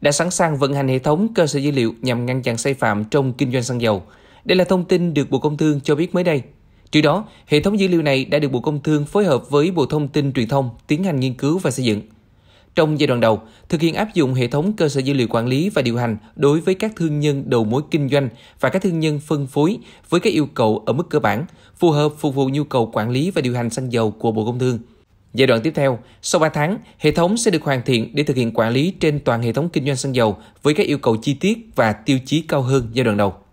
đã sẵn sàng vận hành hệ thống cơ sở dữ liệu nhằm ngăn chặn sai phạm trong kinh doanh xăng dầu. Đây là thông tin được Bộ Công Thương cho biết mới đây. Trước đó, hệ thống dữ liệu này đã được Bộ Công Thương phối hợp với Bộ Thông tin Truyền thông tiến hành nghiên cứu và xây dựng. Trong giai đoạn đầu, thực hiện áp dụng hệ thống cơ sở dữ liệu quản lý và điều hành đối với các thương nhân đầu mối kinh doanh và các thương nhân phân phối với các yêu cầu ở mức cơ bản, phù hợp phục vụ nhu cầu quản lý và điều hành xăng dầu của Bộ Công Thương. Giai đoạn tiếp theo, sau 3 tháng, hệ thống sẽ được hoàn thiện để thực hiện quản lý trên toàn hệ thống kinh doanh xăng dầu với các yêu cầu chi tiết và tiêu chí cao hơn giai đoạn đầu.